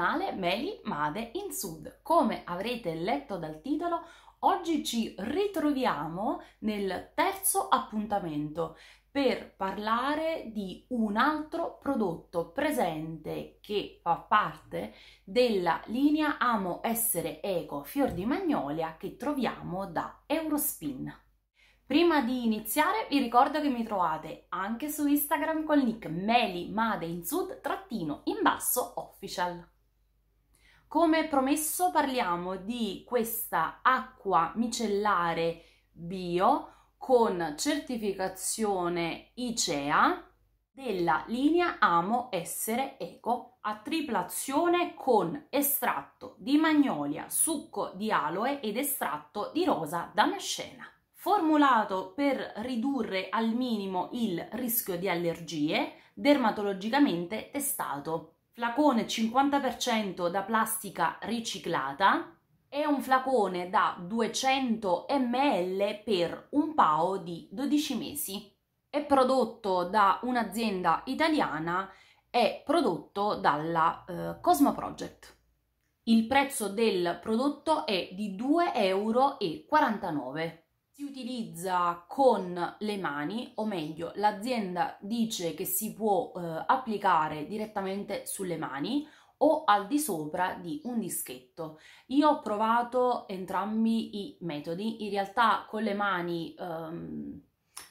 canale Meli Made in Sud. Come avrete letto dal titolo, oggi ci ritroviamo nel terzo appuntamento per parlare di un altro prodotto presente che fa parte della linea Amo Essere Eco Fior di Magnolia che troviamo da Eurospin. Prima di iniziare vi ricordo che mi trovate anche su Instagram col nick melimade in sud trattino in basso official. Come promesso parliamo di questa acqua micellare bio con certificazione ICEA della linea Amo Essere Eco a triplazione con estratto di magnolia, succo di aloe ed estratto di rosa damascena. Formulato per ridurre al minimo il rischio di allergie, dermatologicamente testato flacone 50% da plastica riciclata e un flacone da 200 ml per un pao di 12 mesi. È prodotto da un'azienda italiana e prodotto dalla eh, Cosmo Project. Il prezzo del prodotto è di 2,49 euro si utilizza con le mani, o meglio, l'azienda dice che si può eh, applicare direttamente sulle mani o al di sopra di un dischetto. Io ho provato entrambi i metodi, in realtà con le mani ehm,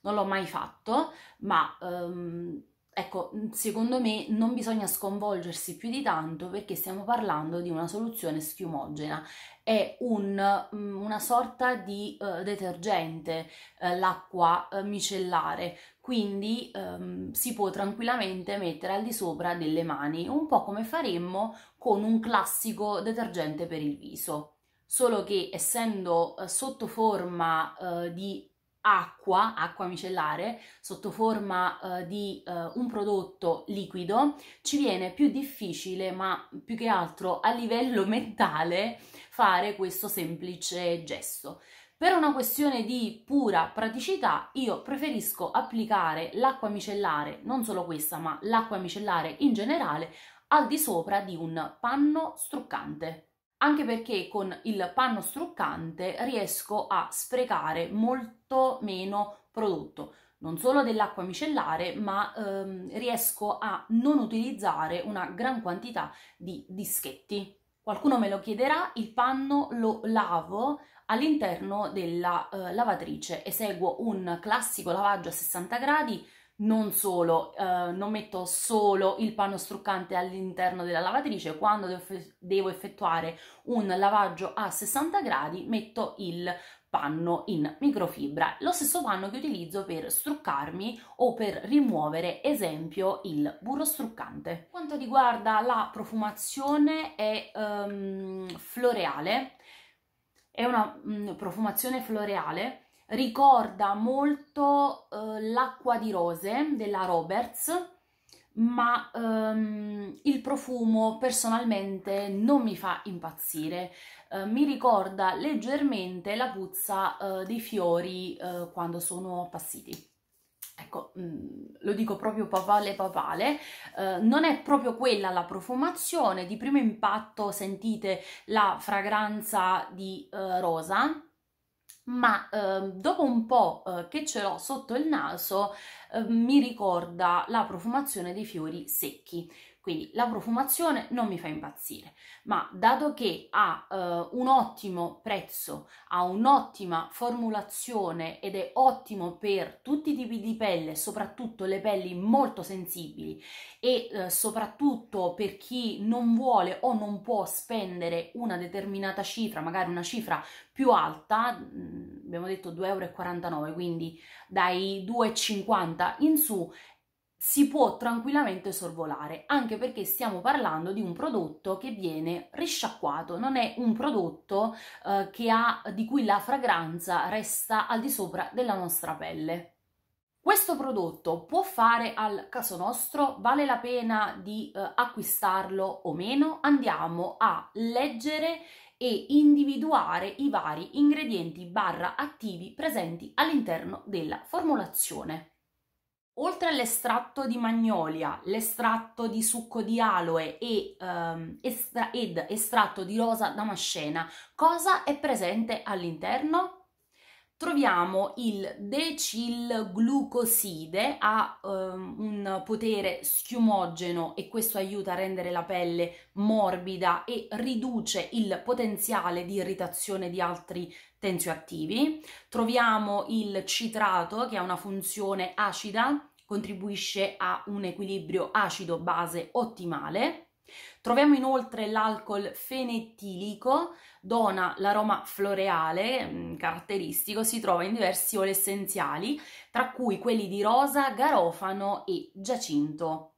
non l'ho mai fatto, ma ehm, Ecco, secondo me non bisogna sconvolgersi più di tanto perché stiamo parlando di una soluzione schiumogena, è un, mm, una sorta di uh, detergente uh, l'acqua uh, micellare, quindi um, si può tranquillamente mettere al di sopra delle mani, un po' come faremmo con un classico detergente per il viso, solo che essendo sotto forma di acqua, acqua micellare, sotto forma eh, di eh, un prodotto liquido, ci viene più difficile, ma più che altro a livello mentale, fare questo semplice gesto. Per una questione di pura praticità, io preferisco applicare l'acqua micellare, non solo questa, ma l'acqua micellare in generale, al di sopra di un panno struccante anche perché con il panno struccante riesco a sprecare molto meno prodotto, non solo dell'acqua micellare, ma ehm, riesco a non utilizzare una gran quantità di dischetti. Qualcuno me lo chiederà, il panno lo lavo all'interno della eh, lavatrice, eseguo un classico lavaggio a 60 gradi non solo, eh, non metto solo il panno struccante all'interno della lavatrice, quando devo effettuare un lavaggio a 60 gradi metto il panno in microfibra, lo stesso panno che utilizzo per struccarmi o per rimuovere, esempio, il burro struccante. Quanto riguarda la profumazione è um, floreale, è una um, profumazione floreale ricorda molto eh, l'acqua di rose della Roberts, ma ehm, il profumo personalmente non mi fa impazzire, eh, mi ricorda leggermente la puzza eh, dei fiori eh, quando sono appassiti. Ecco, mm, lo dico proprio papale papale, eh, non è proprio quella la profumazione, di primo impatto sentite la fragranza di eh, rosa, ma eh, dopo un po' eh, che ce l'ho sotto il naso eh, mi ricorda la profumazione dei fiori secchi quindi la profumazione non mi fa impazzire, ma dato che ha eh, un ottimo prezzo, ha un'ottima formulazione ed è ottimo per tutti i tipi di pelle, soprattutto le pelli molto sensibili e eh, soprattutto per chi non vuole o non può spendere una determinata cifra, magari una cifra più alta, mm, abbiamo detto 2,49 euro, quindi dai 2,50 in su, si può tranquillamente sorvolare, anche perché stiamo parlando di un prodotto che viene risciacquato, non è un prodotto eh, ha, di cui la fragranza resta al di sopra della nostra pelle. Questo prodotto può fare al caso nostro? Vale la pena di eh, acquistarlo o meno? Andiamo a leggere e individuare i vari ingredienti barra attivi presenti all'interno della formulazione. Oltre all'estratto di magnolia, l'estratto di succo di aloe e, um, estra- ed estratto di rosa damascena, cosa è presente all'interno? Troviamo il decilglucoside, ha um, un potere schiumogeno e questo aiuta a rendere la pelle morbida e riduce il potenziale di irritazione di altri tensioattivi, troviamo il citrato che ha una funzione acida, contribuisce a un equilibrio acido-base ottimale. Troviamo inoltre l'alcol fenetilico, dona l'aroma floreale mm, caratteristico, si trova in diversi oli essenziali, tra cui quelli di rosa, garofano e giacinto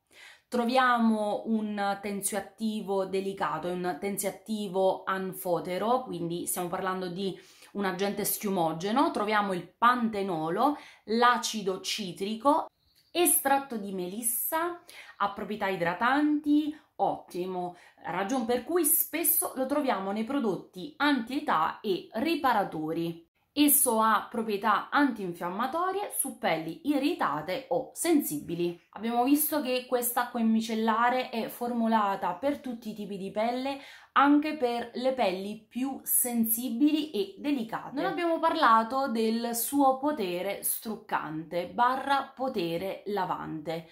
troviamo un tensioattivo delicato, un tensioattivo anfotero, quindi stiamo parlando di un agente schiumogeno, troviamo il pantenolo, l'acido citrico, estratto di melissa, ha proprietà idratanti, ottimo, ragion per cui spesso lo troviamo nei prodotti anti-età e riparatori. Esso ha proprietà antinfiammatorie su pelli irritate o sensibili. Abbiamo visto che quest'acqua in micellare è formulata per tutti i tipi di pelle, anche per le pelli più sensibili e delicate. Non abbiamo parlato del suo potere struccante barra potere lavante.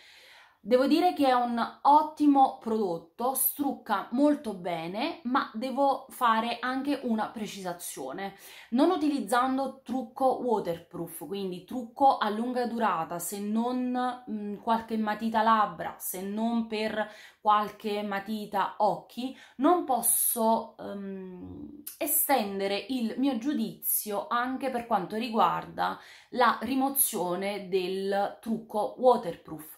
Devo dire che è un ottimo prodotto, strucca molto bene, ma devo fare anche una precisazione. Non utilizzando trucco waterproof, quindi trucco a lunga durata, se non mh, mm, qualche matita labbra, se non per qualche matita occhi, non posso um, estendere il mio giudizio anche per quanto riguarda la rimozione del trucco waterproof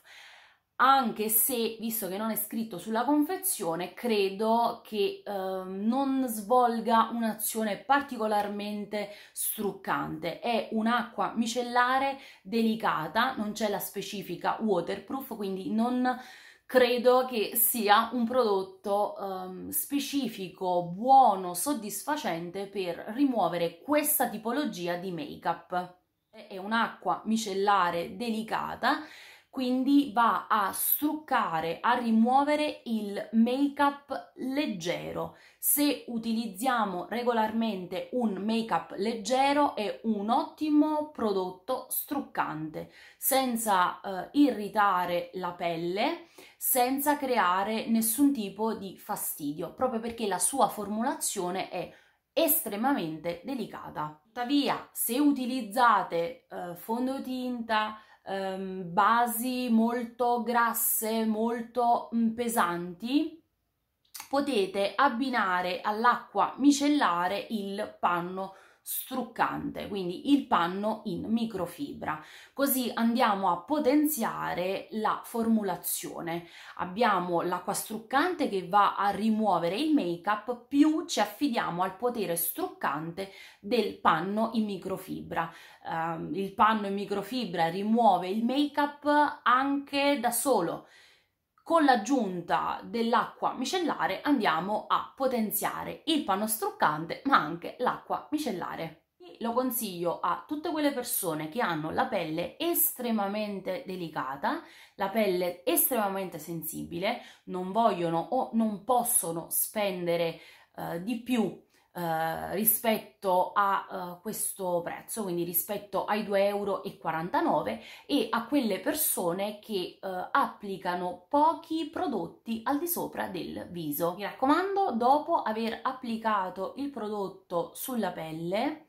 anche se, visto che non è scritto sulla confezione, credo che eh, non svolga un'azione particolarmente struccante. È un'acqua micellare delicata, non c'è la specifica waterproof, quindi non credo che sia un prodotto um, specifico, buono, soddisfacente per rimuovere questa tipologia di make-up. È un'acqua micellare delicata quindi va a struccare, a rimuovere il make-up leggero. Se utilizziamo regolarmente un make-up leggero è un ottimo prodotto struccante, senza eh, irritare la pelle, senza creare nessun tipo di fastidio, proprio perché la sua formulazione è estremamente delicata. Tuttavia, se utilizzate eh, fondotinta, ehm, basi molto grasse, molto mh, pesanti, potete abbinare all'acqua micellare il panno struccante, quindi il panno in microfibra. Così andiamo a potenziare la formulazione. Abbiamo l'acqua struccante che va a rimuovere il make-up più ci affidiamo al potere struccante del panno in microfibra. Uh, il panno in microfibra rimuove il make-up anche da solo con l'aggiunta dell'acqua micellare andiamo a potenziare il panno struccante ma anche l'acqua micellare lo consiglio a tutte quelle persone che hanno la pelle estremamente delicata, la pelle estremamente sensibile, non vogliono o non possono spendere eh, di più eh, rispetto a eh, questo prezzo, quindi rispetto ai 2,49 euro e a quelle persone che eh, applicano pochi prodotti al di sopra del viso. Mi raccomando, dopo aver applicato il prodotto sulla pelle,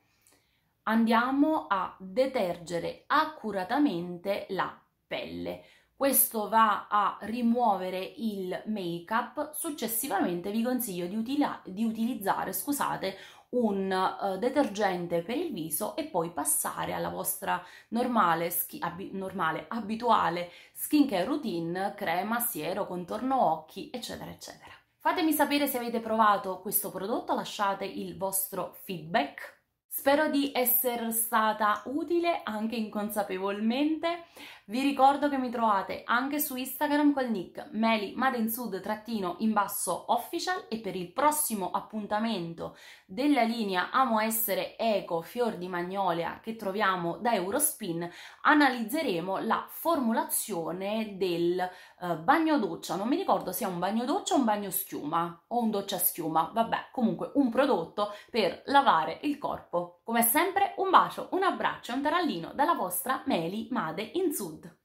andiamo a detergere accuratamente la pelle. Questo va a rimuovere il make-up. Successivamente vi consiglio di, utila- di utilizzare, scusate, un uh, detergente per il viso e poi passare alla vostra normale, schi- ab- normale abituale skincare routine, crema, siero, contorno occhi, eccetera, eccetera. Fatemi sapere se avete provato questo prodotto, lasciate il vostro feedback Spero di essere stata utile anche inconsapevolmente. Vi ricordo che mi trovate anche su Instagram col nick Meli Madensud trattino in basso official e per il prossimo appuntamento della linea Amo essere eco fior di magnolia che troviamo da Eurospin analizzeremo la formulazione del eh, bagno doccia. Non mi ricordo se è un bagno doccia o un bagno schiuma o un doccia schiuma, vabbè, comunque un prodotto per lavare il corpo corpo. Come sempre un bacio, un abbraccio e un tarallino dalla vostra Meli Made in Sud.